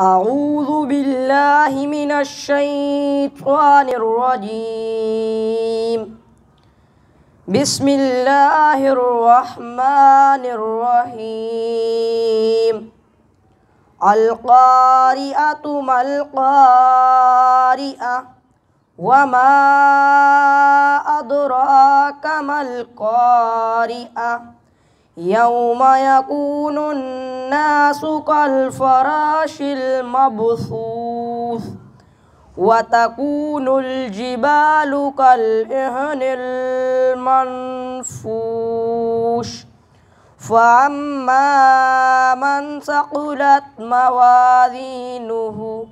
أعوذ بالله من الشيطان الرجيم بسم الله الرحمن الرحيم القارئة ما القارئة وما أدراك ما القارئة يوم يكون الناس كالفراش المبثوث وتكون الجبال كالإهن المنفوش فأما من ثقلت موازينه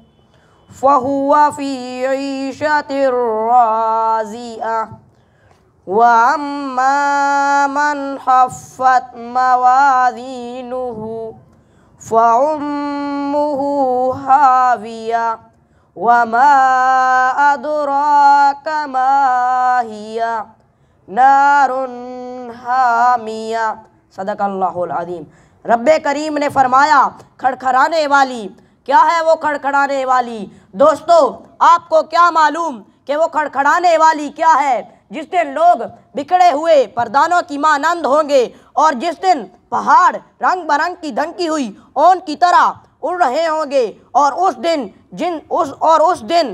فهو في عيشة رازئة وأما من فعمه هاوية وما أدراك ما هي نار حامیہ صدق اللہ رب کریم نے فرمایا کھڑکھانے والی کیا ہے وہ کھڑکھڑانے والی دوستو آپ کو کیا معلوم کہ وہ کھڑکھڑانے والی کیا ہے جس دن لوگ بکھڑے ہوئے پردانوں کی مانند ہوں گے اور جس دن پہاڑ رنگ برنگ کی دھنکی ہوئی اون کی طرح اڑ رہے ہوں گے اور اس دن جن اس اور اس دن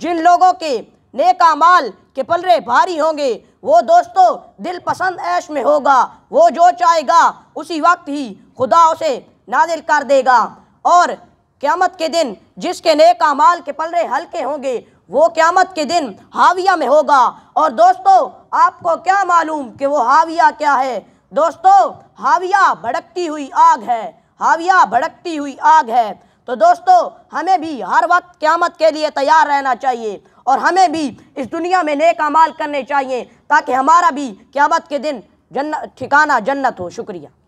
جن لوگوں کے نیک مال کے پلرے بھاری ہوں گے وہ دوستو دل پسند عیش میں ہوگا وہ جو چاہے گا اسی وقت ہی خدا اسے نادل کر دے گا اور قیامت کے دن جس کے نیک مال کے پلرے ہلکے ہوں گے وہ قیامت کے دن حاویہ میں ہوگا اور دوستو آپ کو کیا معلوم کہ وہ حاویہ کیا ہے دوستو حاویہ بھڑکتی ہوئی آگ ہے حاویہ بھڑکتی ہوئی آگ ہے تو دوستو ہمیں بھی ہر وقت قیامت کے لیے تیار رہنا چاہیے اور ہمیں بھی اس دنیا میں نیک عمال کرنے چاہیے تاکہ ہمارا بھی قیامت کے دن جنت جنت ہو شکریہ